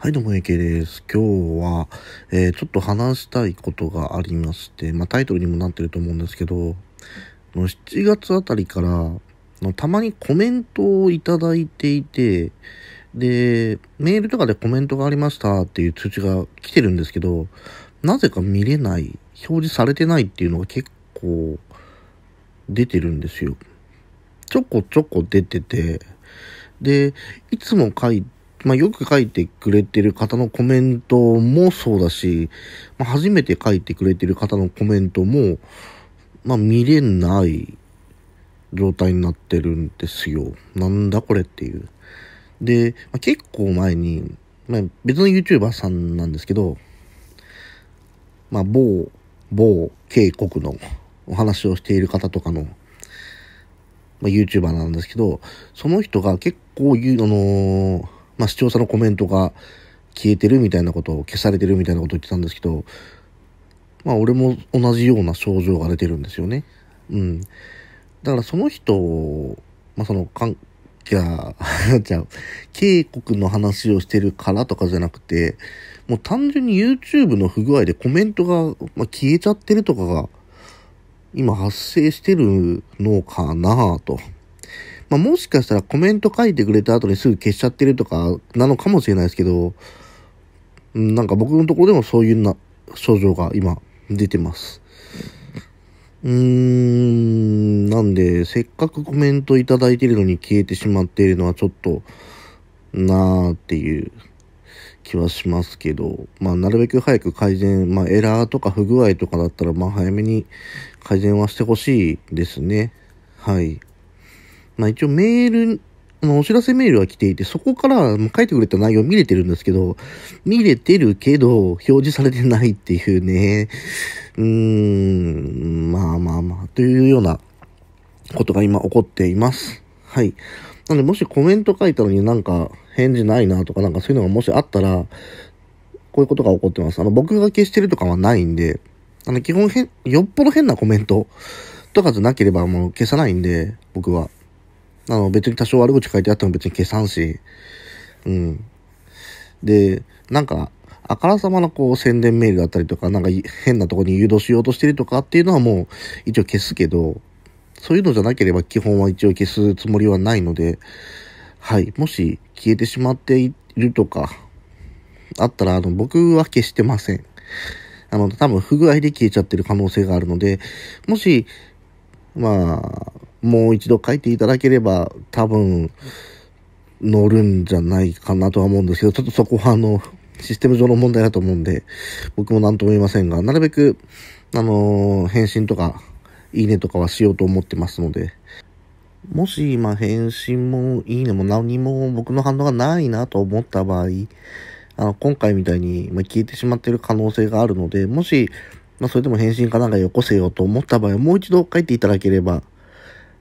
はい、どうも、AK です。今日は、えー、ちょっと話したいことがありまして、まあ、タイトルにもなってると思うんですけど、の7月あたりからの、たまにコメントをいただいていて、で、メールとかでコメントがありましたっていう通知が来てるんですけど、なぜか見れない、表示されてないっていうのが結構出てるんですよ。ちょこちょこ出てて、で、いつも書いて、まあ、よく書いてくれてる方のコメントもそうだし、まあ、初めて書いてくれてる方のコメントも、まあ、見れない状態になってるんですよ。なんだこれっていう。で、まあ、結構前に、まあ、別の YouTuber さんなんですけど、まあ、某、某渓谷のお話をしている方とかの、まあ、YouTuber なんですけど、その人が結構、あのーまあ、視聴者のコメントが消えてるみたいなことを消されてるみたいなことを言ってたんですけど、まあ、俺も同じような症状が出てるんですよね。うん。だからその人、まあ、その、かん、じゃあ、じゃあ、警告の話をしてるからとかじゃなくて、もう単純に YouTube の不具合でコメントが、まあ、消えちゃってるとかが、今発生してるのかなぁと。まあ、もしかしたらコメント書いてくれた後にすぐ消しちゃってるとかなのかもしれないですけど、なんか僕のところでもそういうな症状が今出てます。うーん、なんで、せっかくコメントいただいてるのに消えてしまっているのはちょっと、なーっていう気はしますけど、まあ、なるべく早く改善、まあ、エラーとか不具合とかだったら、まあ、早めに改善はしてほしいですね。はい。まあ一応メール、まあ、お知らせメールは来ていて、そこから書いてくれた内容見れてるんですけど、見れてるけど、表示されてないっていうね。うーん、まあまあまあ、というようなことが今起こっています。はい。なので、もしコメント書いたのになんか返事ないなとかなんかそういうのがもしあったら、こういうことが起こってます。あの、僕が消してるとかはないんで、あの、基本変、よっぽど変なコメントとかじゃなければもう消さないんで、僕は。あの、別に多少悪口書いてあっても別に消さんし、うん。で、なんか、あからさまなこう宣伝メールだったりとか、なんか変なとこに誘導しようとしてるとかっていうのはもう一応消すけど、そういうのじゃなければ基本は一応消すつもりはないので、はい。もし消えてしまっているとか、あったら、あの、僕は消してません。あの、多分不具合で消えちゃってる可能性があるので、もし、まあ、もう一度書いていただければ多分乗るんじゃないかなとは思うんですけど、ちょっとそこはあの、システム上の問題だと思うんで、僕も何とも言いませんが、なるべく、あのー、返信とか、いいねとかはしようと思ってますので、もし今返信もいいねも何も僕の反応がないなと思った場合、あの今回みたいに消えてしまっている可能性があるので、もし、まあ、それでも返信かなんかよこせよと思った場合は、もう一度書いていただければ、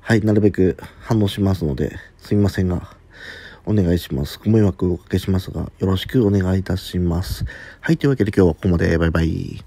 はい、なるべく反応しますので、すみませんが、お願いします。ご迷惑をおかけしますが、よろしくお願いいたします。はい、というわけで今日はここまで。バイバイ。